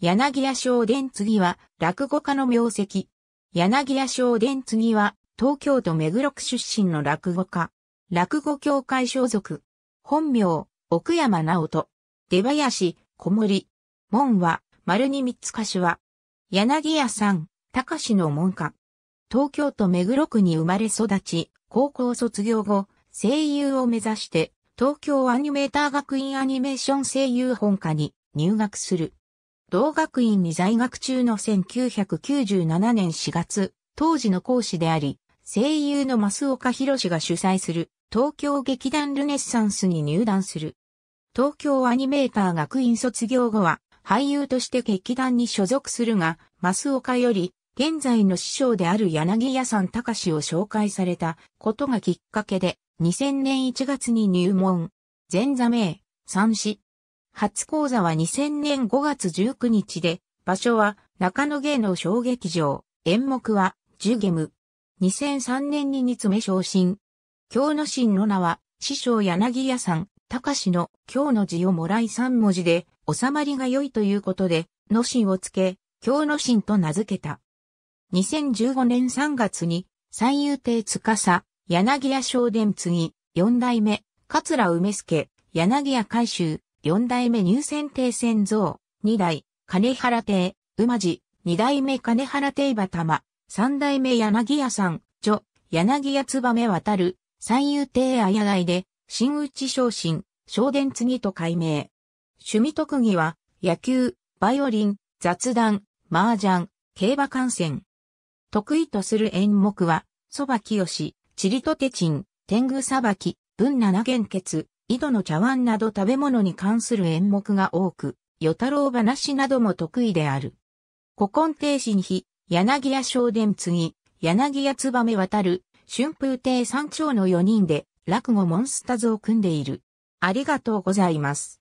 柳屋商伝次は、落語家の名跡。柳屋商伝次は、東京都目黒区出身の落語家。落語協会所属。本名、奥山直人。出林、小森。門は、丸に三つ柏。柳屋さん、高志の門下。東京都目黒区に生まれ育ち、高校卒業後、声優を目指して、東京アニメーター学院アニメーション声優本科に入学する。同学院に在学中の1997年4月、当時の講師であり、声優の増岡博士が主催する東京劇団ルネッサンスに入団する。東京アニメーター学院卒業後は俳優として劇団に所属するが、増岡より現在の師匠である柳屋さん隆を紹介されたことがきっかけで2000年1月に入門。前座名、三子、初講座は2000年5月19日で、場所は中野芸能小劇場、演目はジュゲム。2003年に2つ目昇進。京の神の名は、師匠柳屋さん、高志の京の字をもらい3文字で、収まりが良いということで、の神をつけ、京の神と名付けた。2015年3月に、三遊亭司、柳屋昇伝次、四代目、桂梅助、柳屋海舟、四代目入選亭戦像、二代、金原亭、馬路、二代目金原亭馬玉、三代目柳屋さん、女、柳屋つばめ渡る、三遊亭綾台で、新内昇進、昇殿次と改名。趣味特技は、野球、バイオリン、雑談、麻雀、競馬観戦。得意とする演目は、蕎麦清、チリとテチン、天狗さばき、文七玄血、井戸の茶碗など食べ物に関する演目が多く、与太郎話なども得意である。古今亭新碑、柳屋正殿次、柳屋燕渡る、春風亭三丁の4人で、落語モンスターズを組んでいる。ありがとうございます。